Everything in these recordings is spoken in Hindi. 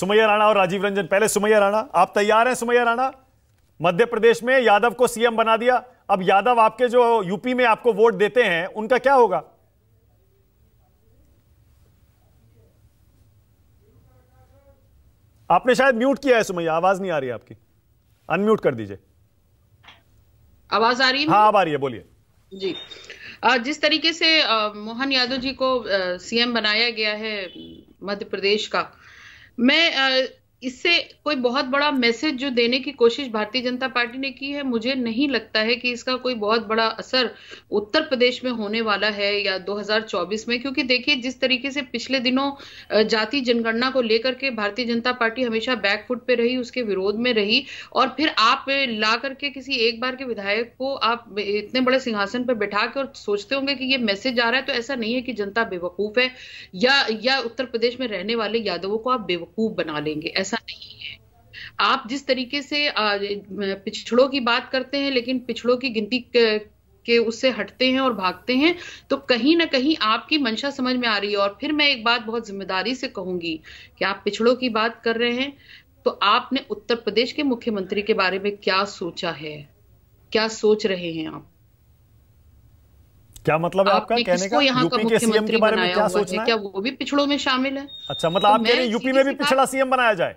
सुमैया राणा और राजीव रंजन पहले सुमैया राणा आप तैयार हैं सुमैया राणा मध्य प्रदेश में यादव को सीएम बना दिया अब यादव आपके जो यूपी में आपको वोट देते हैं उनका क्या होगा आपने शायद म्यूट किया है सुमैया आवाज नहीं आ रही आपकी अनम्यूट कर दीजिए आवाज आ रही है हाँ आ रही है बोलिए जी जिस तरीके से मोहन यादव जी को सीएम बनाया गया है मध्य प्रदेश का Mais euh, इससे कोई बहुत बड़ा मैसेज जो देने की कोशिश भारतीय जनता पार्टी ने की है मुझे नहीं लगता है कि इसका कोई बहुत बड़ा असर उत्तर प्रदेश में होने वाला है या 2024 में क्योंकि देखिए जिस तरीके से पिछले दिनों जाति जनगणना को लेकर के भारतीय जनता पार्टी हमेशा बैकफुट पे रही उसके विरोध में रही और फिर आप ला करके किसी एक बार के विधायक को आप इतने बड़े सिंहासन पर बैठा के और सोचते होंगे कि ये मैसेज आ रहा है तो ऐसा नहीं है कि जनता बेवकूफ़ है या, या उत्तर प्रदेश में रहने वाले यादवों को आप बेवकूफ़ बना लेंगे ऐसा नहीं है आप जिस तरीके से पिछड़ों की बात करते हैं लेकिन पिछड़ों की गिनती के उससे हटते हैं और भागते हैं तो कहीं ना कहीं आपकी मंशा समझ में आ रही है और फिर मैं एक बात बहुत जिम्मेदारी से कहूंगी कि आप पिछड़ों की बात कर रहे हैं तो आपने उत्तर प्रदेश के मुख्यमंत्री के बारे में क्या सोचा है क्या सोच रहे हैं आप क्या मतलब है आपका कहने का यहाँ का मुख्यमंत्री बनाया हुआ है क्या वो भी पिछड़ों में शामिल है अच्छा मतलब तो आप कह रहे हैं यूपी में भी पिछड़ा सीएम बनाया जाए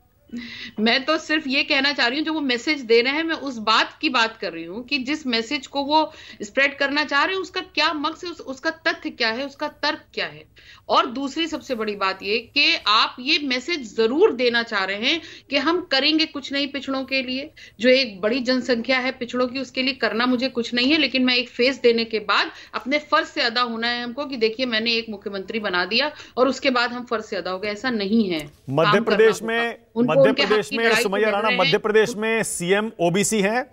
मैं तो सिर्फ ये कहना चाह रही हूँ जो वो मैसेज दे रहे हैं मैं उस बात की बात कर रही हूँ कि जिस मैसेज को वो स्प्रेड करना चाह रहे हैं उसका क्या मकसद उस, उसका तथ्य क्या है उसका तर्क क्या है और दूसरी सबसे बड़ी बात ये कि आप ये मैसेज जरूर देना चाह रहे हैं कि हम करेंगे कुछ नहीं पिछड़ों के लिए जो एक बड़ी जनसंख्या है पिछड़ों की उसके लिए करना मुझे कुछ नहीं है लेकिन मैं एक फेस देने के बाद अपने फर्ज से अदा होना है हमको कि देखिए मैंने एक मुख्यमंत्री बना दिया और उसके बाद हम फर्ज से अदा हो गए ऐसा नहीं है मध्य प्रदेश में मध्य प्रदेश में सुमैया राणा मध्य प्रदेश में सीएम ओबीसी हैं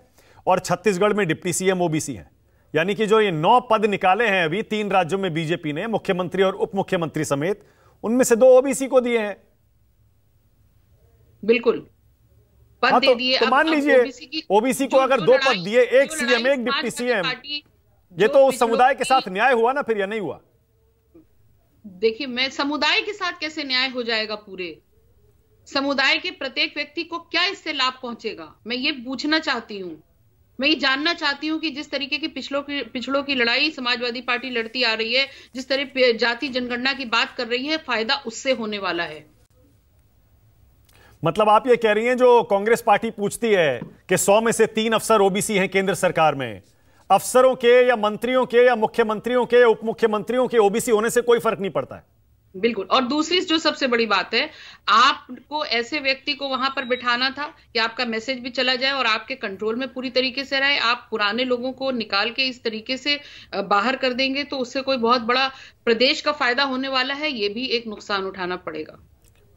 और छत्तीसगढ़ में डिप्टी सीएम ओबीसी हैं यानी कि जो ये नौ पद निकाले हैं अभी तीन राज्यों में बीजेपी ने मुख्यमंत्री और उप मुख्यमंत्री समेत उनमें से दो ओबीसी को दिए हैं बिल्कुल पद हाँ, दे तो दिए तो, तो मान लीजिए ओबीसी को अगर दो पद दिए एक सीएम एक डिप्टी सीएम ये तो उस समुदाय के साथ न्याय हुआ ना फिर या नहीं हुआ देखिए मैं समुदाय के साथ कैसे न्याय हो जाएगा पूरे समुदाय के प्रत्येक व्यक्ति को क्या इससे लाभ पहुंचेगा मैं ये पूछना चाहती हूँ मैं ये जानना चाहती हूँ कि जिस तरीके की पिछड़ों की पिछड़ों की लड़ाई समाजवादी पार्टी लड़ती आ रही है जिस तरह जाति जनगणना की बात कर रही है फायदा उससे होने वाला है मतलब आप ये कह रही हैं जो कांग्रेस पार्टी पूछती है कि सौ में से तीन अफसर ओबीसी हैं केंद्र सरकार में अफसरों के या मंत्रियों के या मुख्यमंत्रियों के या उप मुख्यमंत्रियों के ओबीसी होने से कोई फर्क नहीं पड़ता है बिल्कुल और दूसरी जो सबसे बड़ी बात है आपको ऐसे व्यक्ति को वहां पर बिठाना था कि आपका मैसेज भी चला जाए और आपके कंट्रोल में पूरी तरीके से रहे आप पुराने लोगों को निकाल के इस तरीके से बाहर कर देंगे तो उससे कोई बहुत बड़ा प्रदेश का फायदा होने वाला है ये भी एक नुकसान उठाना पड़ेगा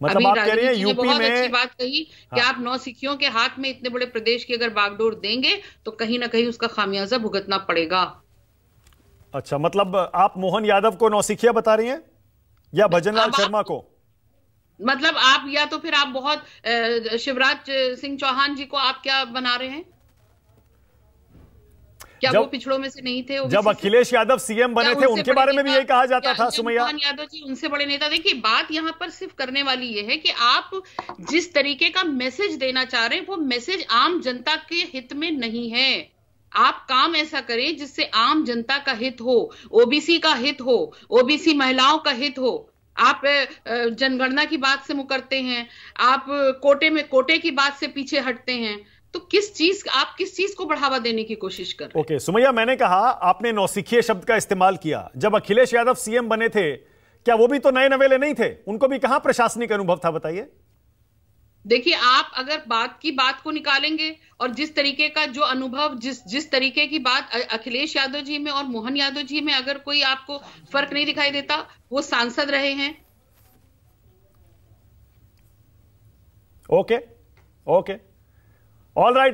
मतलब आप कह रहे हैं यूपी बहुत में अच्छी बात कही हाँ। कि आप नौसिखियों के हाथ में इतने बड़े प्रदेश की अगर बागडोर देंगे तो कहीं ना कहीं उसका खामियाजा भुगतना पड़ेगा अच्छा मतलब आप मोहन यादव को नौसिखिया बता रही हैं या तो भजनलाल शर्मा को मतलब आप या तो फिर आप बहुत शिवराज सिंह चौहान जी को आप क्या बना रहे हैं क्या जब, वो पिछड़ों में से नहीं थे जब अखिलेश यादव सीएम बने थे उनके बारे में भी यही कहा जाता था सुमैया यादव जी उनसे बड़े नेता देखिए बात यहाँ पर सिर्फ करने वाली ये है कि आप जिस तरीके का मैसेज देना चाह रहे हैं वो मैसेज आम जनता के हित में नहीं है आप काम ऐसा करें जिससे आम जनता का हित हो ओबीसी का हित हो ओबीसी महिलाओं का हित हो आप जनगणना की बात से मुकरते हैं आप कोटे में कोटे की बात से पीछे हटते हैं तो किस चीज आप किस चीज को बढ़ावा देने की कोशिश कर ओके okay, सुमैया मैंने कहा आपने नौसिखिए शब्द का इस्तेमाल किया जब अखिलेश यादव सीएम बने थे क्या वो भी तो नए नवेले नहीं थे उनको भी कहां प्रशासनिक अनुभव था बताइए देखिए आप अगर बात की बात को निकालेंगे और जिस तरीके का जो अनुभव जिस जिस तरीके की बात अखिलेश यादव जी में और मोहन यादव जी में अगर कोई आपको फर्क नहीं दिखाई देता वो सांसद रहे हैं ओके ओके ऑल राइट